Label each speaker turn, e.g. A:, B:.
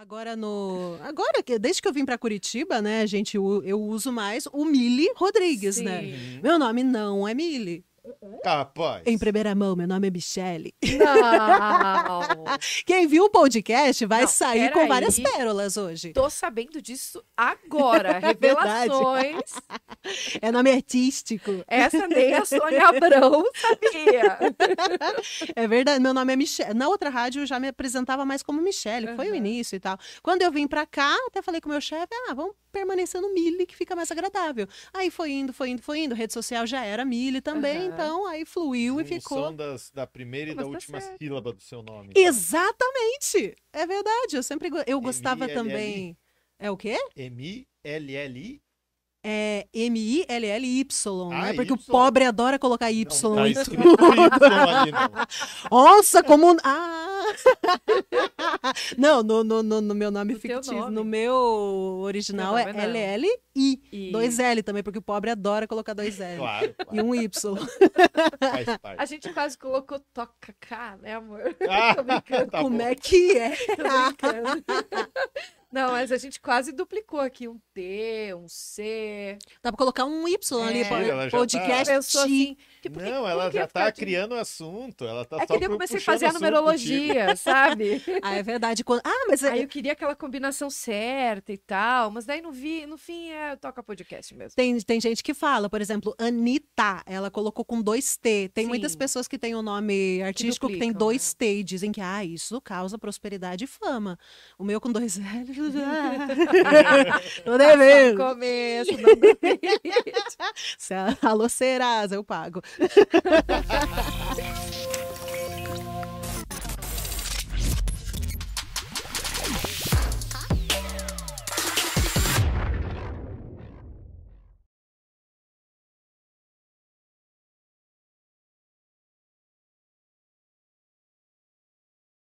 A: Agora no. Agora, desde que eu vim para Curitiba, né, gente, eu, eu uso mais o Mili Rodrigues, né? Sim. né? Meu nome não é Mili. Capaz. Em primeira mão, meu nome é Michele. Não. Quem viu o podcast vai Não, sair com várias pérolas hoje. Tô sabendo disso agora. É Revelações. é nome artístico. Essa nem é a Sônia Abrão sabia. é verdade. Meu nome é Michelle. Na outra rádio eu já me apresentava mais como Michelle, uhum. foi o início e tal. Quando eu vim pra cá, até falei com o meu chefe, ah, vamos permaneça no Mille, que fica mais agradável. Aí foi indo, foi indo, foi indo. Rede social já era Mille também, uhum. então aí fluiu e ficou. Das, da primeira e Mas da tá última certo. sílaba do seu nome. Então. Exatamente! É verdade. Eu sempre eu gostava M -L -L também. É o quê? M-I-L-L-I. É M-I-L-L-Y, né? ah, né? Porque y. o pobre adora colocar Y. Não, tá y ali, Nossa, como. Ah! Não, no, no, no, no, meu nome no fictício, nome. no meu original meu é, é LLI. I. Dois L também, porque o pobre adora colocar dois L. Claro, claro. E um Y. A gente quase colocou toca K, né, amor? Ah, tá Como bom. é que é? Não, mas a gente quase duplicou aqui um T, um C. Dá pra colocar um Y é. ali. Tá Podcast. Tá... Pensou assim, Tipo, não, ela já tá de... criando assunto, ela tá é só que eu comecei a fazer a numerologia, sabe? ah, é verdade. Quando... Ah, mas... É Aí eu queria aquela combinação certa e tal, mas daí não vi, no fim, é, toca podcast mesmo. Tem, tem gente que fala, por exemplo, Anitta, ela colocou com dois T. Tem Sim. muitas pessoas que têm o um nome artístico que, que tem dois né? T e dizem que, ah, isso causa prosperidade e fama. O meu com dois L... Tô devendo. Começo, não Se a, alô, Serasa, eu pago.